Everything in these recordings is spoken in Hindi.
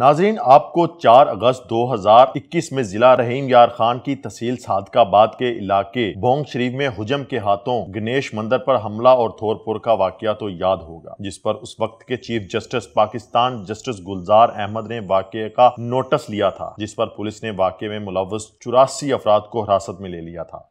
नाजरीन आपको 4 अगस्त 2021 में जिला रहीम यार खान की तहसील सादकाबाद के इलाके बोंग शरीफ में हुजम के हाथों गणेश मंदिर पर हमला और थोरपुर का वाकया तो याद होगा जिस पर उस वक्त के chief justice Pakistan justice Gulzar Ahmed ने वाकये का नोटिस लिया था जिस पर पुलिस ने वाकये में मुलवस चौरासी अफराद को हिरासत में ले लिया था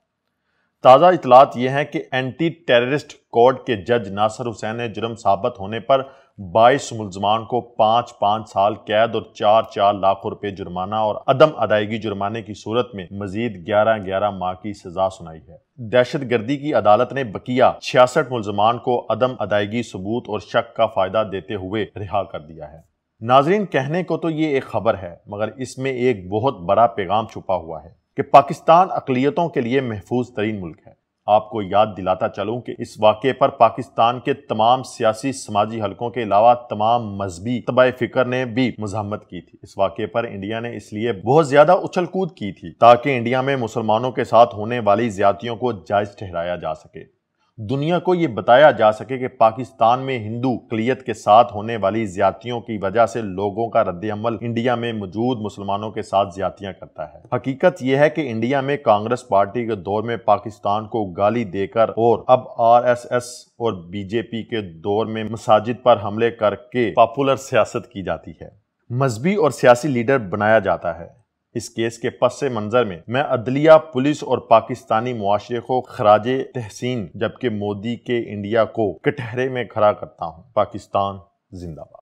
ताज़ा इतलात यह है कि एंटी टेररिस्ट कोर्ट के जज नासर हुसैन ने जुर्म साबित होने पर बाईस मुलजमान को पाँच पाँच साल कैद और चार चार लाख रुपए जुर्माना और अदम अदायगी जुर्माने की सूरत में मजीद ग्यारह ग्यारह माह की सजा सुनाई है दहशत गर्दी की अदालत ने बकिया छियासठ मुलजमान को अदम अदायगी सबूत और शक का फायदा देते हुए रिहा कर दिया है नाजरीन कहने को तो ये एक खबर है मगर इसमें एक बहुत बड़ा पैगाम छुपा हुआ है कि पाकिस्तान अकलीतों के लिए महफूज तरीन मुल्क है आपको याद दिलाता चलूं कि इस वाक़े पर पाकिस्तान के तमाम सियासी समाजी हलकों के अलावा तमाम मजहबी तबाह फिक्र ने भी मजम्मत की थी इस वाक़े पर इंडिया ने इसलिए बहुत ज्यादा उछल कूद की थी ताकि इंडिया में मुसलमानों के साथ होने वाली ज्यादतियों को जायज ठहराया जा सके दुनिया को ये बताया जा सके कि पाकिस्तान में हिंदू कलियत के साथ होने वाली ज्यादतियों की वजह से लोगों का रद्दमल इंडिया में मौजूद मुसलमानों के साथ ज्यादतियाँ करता है हकीकत यह है कि इंडिया में कांग्रेस पार्टी के दौर में पाकिस्तान को गाली देकर और अब आर एस एस और बीजेपी के दौर में मसाजिद पर हमले करके पॉपुलर सियासत की जाती है मजहबी और सियासी लीडर बनाया जाता है इस केस के पस मंजर में मैं अदलिया पुलिस और पाकिस्तानी मुआरे को खराज तहसीन जबकि मोदी के इंडिया को कटहरे में खड़ा करता हूँ पाकिस्तान जिंदाबाद